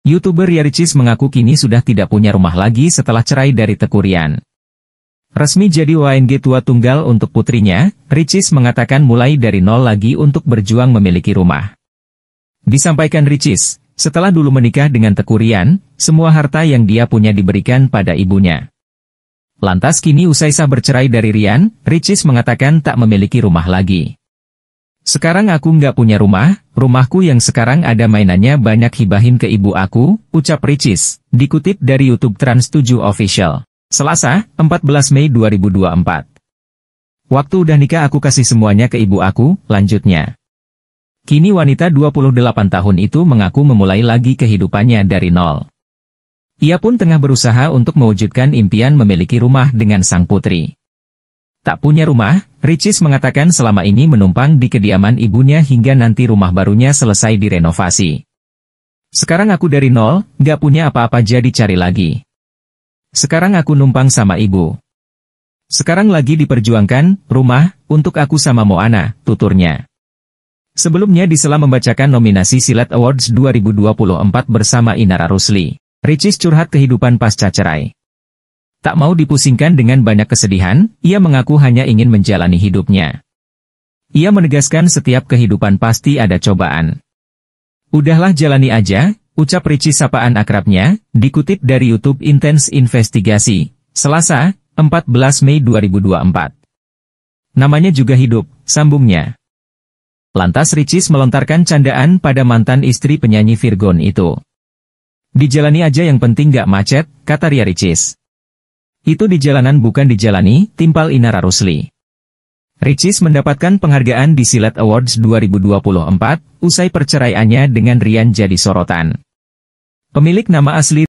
YouTuber Yaricis mengaku kini sudah tidak punya rumah lagi setelah cerai dari Tekurian. Resmi jadi WNG tua tunggal untuk putrinya, Ricis mengatakan mulai dari nol lagi untuk berjuang memiliki rumah. Disampaikan Ricis, setelah dulu menikah dengan Tekurian, semua harta yang dia punya diberikan pada ibunya. Lantas kini usai sah bercerai dari Rian, Ricis mengatakan tak memiliki rumah lagi. Sekarang aku nggak punya rumah, rumahku yang sekarang ada mainannya banyak hibahin ke ibu aku, ucap Ricis, dikutip dari YouTube Trans 7 Official. Selasa, 14 Mei 2024. Waktu udah nikah aku kasih semuanya ke ibu aku, lanjutnya. Kini wanita 28 tahun itu mengaku memulai lagi kehidupannya dari nol. Ia pun tengah berusaha untuk mewujudkan impian memiliki rumah dengan sang putri. Tak punya rumah, Ricis mengatakan selama ini menumpang di kediaman ibunya hingga nanti rumah barunya selesai direnovasi. Sekarang aku dari nol, gak punya apa-apa jadi cari lagi. Sekarang aku numpang sama ibu. Sekarang lagi diperjuangkan, rumah, untuk aku sama Moana, tuturnya. Sebelumnya disela membacakan nominasi Silat Awards 2024 bersama Inara Rusli, Ricis curhat kehidupan pasca cerai. Tak mau dipusingkan dengan banyak kesedihan, ia mengaku hanya ingin menjalani hidupnya. Ia menegaskan setiap kehidupan pasti ada cobaan. Udahlah jalani aja, ucap Ricci sapaan akrabnya, dikutip dari YouTube Intense Investigasi, Selasa, 14 Mei 2024. Namanya juga hidup, sambungnya. Lantas Ricis melontarkan candaan pada mantan istri penyanyi Virgon itu. Dijalani aja yang penting gak macet, kata Ria Ricis. Itu di jalanan bukan dijalani, timpal Inara Rusli. Ricis mendapatkan penghargaan di Silat Awards 2024, usai perceraiannya dengan Rian jadi sorotan. Pemilik nama asli